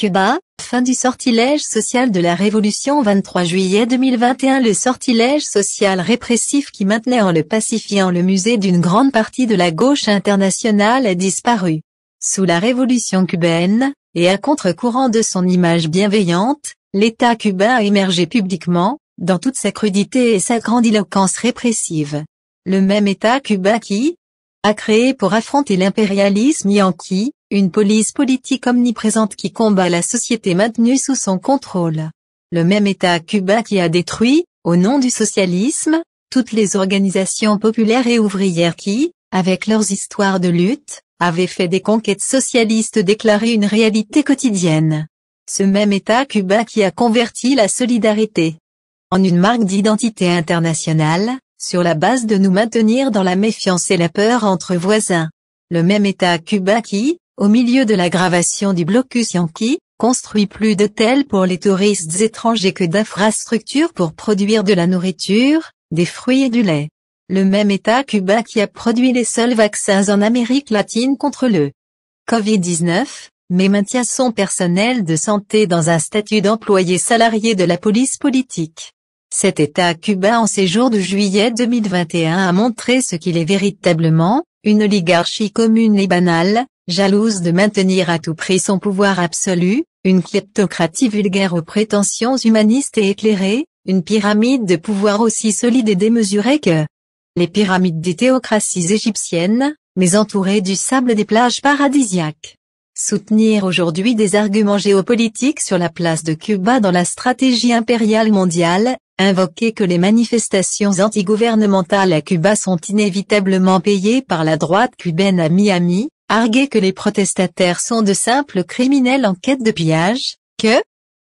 Cuba, fin du sortilège social de la Révolution 23 juillet 2021 Le sortilège social répressif qui maintenait en le pacifiant le musée d'une grande partie de la gauche internationale a disparu. Sous la Révolution cubaine, et à contre-courant de son image bienveillante, l'État cubain a émergé publiquement, dans toute sa crudité et sa grandiloquence répressive. Le même État cubain qui, a créé pour affronter l'impérialisme yankee, une police politique omniprésente qui combat la société maintenue sous son contrôle. Le même État cubain qui a détruit, au nom du socialisme, toutes les organisations populaires et ouvrières qui, avec leurs histoires de lutte, avaient fait des conquêtes socialistes déclarées une réalité quotidienne. Ce même État Cuba qui a converti la solidarité en une marque d'identité internationale, sur la base de nous maintenir dans la méfiance et la peur entre voisins. Le même État Cuba qui, au milieu de l'aggravation du blocus Yankee, construit plus d'hôtels pour les touristes étrangers que d'infrastructures pour produire de la nourriture, des fruits et du lait. Le même État Cuba qui a produit les seuls vaccins en Amérique latine contre le Covid-19, mais maintient son personnel de santé dans un statut d'employé salarié de la police politique. Cet État Cuba, en jours de juillet 2021 a montré ce qu'il est véritablement, une oligarchie commune et banale, jalouse de maintenir à tout prix son pouvoir absolu, une kleptocratie vulgaire aux prétentions humanistes et éclairées, une pyramide de pouvoir aussi solide et démesurée que les pyramides des théocraties égyptiennes, mais entourées du sable des plages paradisiaques. Soutenir aujourd'hui des arguments géopolitiques sur la place de Cuba dans la stratégie impériale mondiale, Invoquer que les manifestations antigouvernementales à Cuba sont inévitablement payées par la droite cubaine à Miami, arguer que les protestataires sont de simples criminels en quête de pillage, que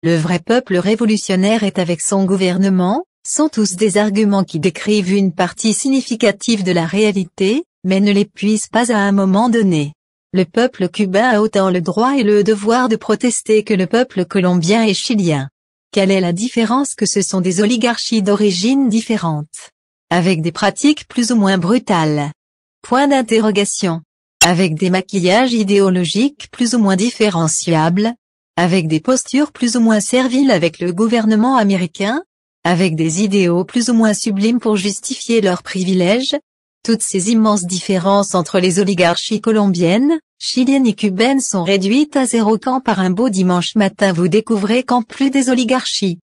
le vrai peuple révolutionnaire est avec son gouvernement, sont tous des arguments qui décrivent une partie significative de la réalité, mais ne les puissent pas à un moment donné. Le peuple cubain a autant le droit et le devoir de protester que le peuple colombien et chilien. Quelle est la différence que ce sont des oligarchies d'origine différente Avec des pratiques plus ou moins brutales. Point d'interrogation. Avec des maquillages idéologiques plus ou moins différenciables. Avec des postures plus ou moins serviles avec le gouvernement américain. Avec des idéaux plus ou moins sublimes pour justifier leurs privilèges. Toutes ces immenses différences entre les oligarchies colombiennes, chiliennes et cubaines sont réduites à zéro camp par un beau dimanche matin vous découvrez qu'en plus des oligarchies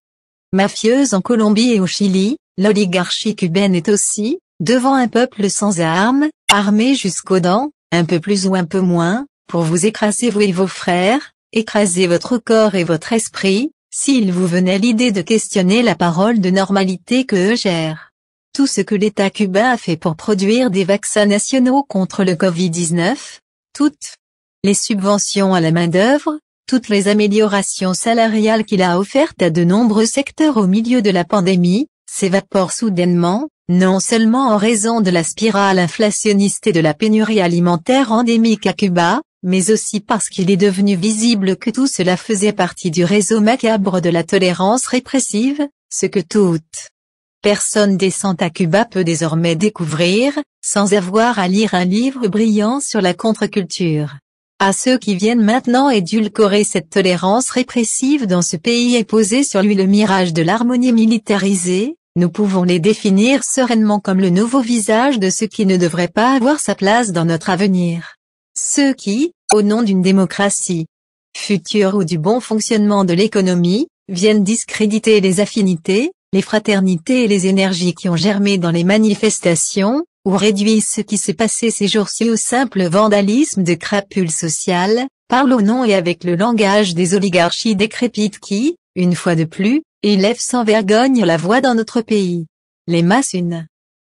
mafieuses en Colombie et au Chili, l'oligarchie cubaine est aussi, devant un peuple sans armes, armé jusqu'aux dents, un peu plus ou un peu moins, pour vous écraser vous et vos frères, écraser votre corps et votre esprit, s'il vous venait l'idée de questionner la parole de normalité que eux gèrent. Tout ce que l'État cubain a fait pour produire des vaccins nationaux contre le Covid-19, toutes les subventions à la main-d'œuvre, toutes les améliorations salariales qu'il a offertes à de nombreux secteurs au milieu de la pandémie, s'évaporent soudainement, non seulement en raison de la spirale inflationniste et de la pénurie alimentaire endémique à Cuba, mais aussi parce qu'il est devenu visible que tout cela faisait partie du réseau macabre de la tolérance répressive, ce que toutes personne descend à Cuba peut désormais découvrir, sans avoir à lire un livre brillant sur la contre-culture. À ceux qui viennent maintenant édulcorer cette tolérance répressive dans ce pays et poser sur lui le mirage de l'harmonie militarisée, nous pouvons les définir sereinement comme le nouveau visage de ceux qui ne devraient pas avoir sa place dans notre avenir. Ceux qui, au nom d'une démocratie future ou du bon fonctionnement de l'économie, viennent discréditer les affinités, les fraternités et les énergies qui ont germé dans les manifestations, ou réduisent ce qui s'est passé ces jours-ci au simple vandalisme de crapules sociales, parlent au nom et avec le langage des oligarchies décrépites qui, une fois de plus, élèvent sans vergogne la voix dans notre pays. Les masses une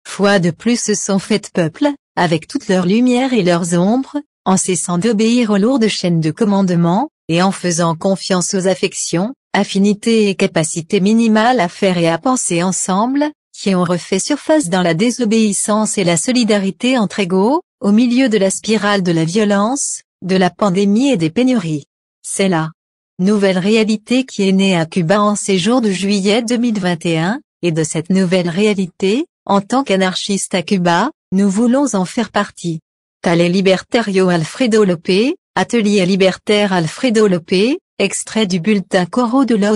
fois de plus se sont faites peuple, avec toutes leurs lumières et leurs ombres, en cessant d'obéir aux lourdes chaînes de commandement, et en faisant confiance aux affections, affinités et capacités minimales à faire et à penser ensemble, qui ont refait surface dans la désobéissance et la solidarité entre égaux, au milieu de la spirale de la violence, de la pandémie et des pénuries. C'est la Nouvelle réalité qui est née à Cuba en ces jours de juillet 2021, et de cette nouvelle réalité, en tant qu'anarchiste à Cuba, nous voulons en faire partie. Tale Libertario Alfredo Lopé, Atelier Libertaire Alfredo Lopé, Extrait du bulletin coro de la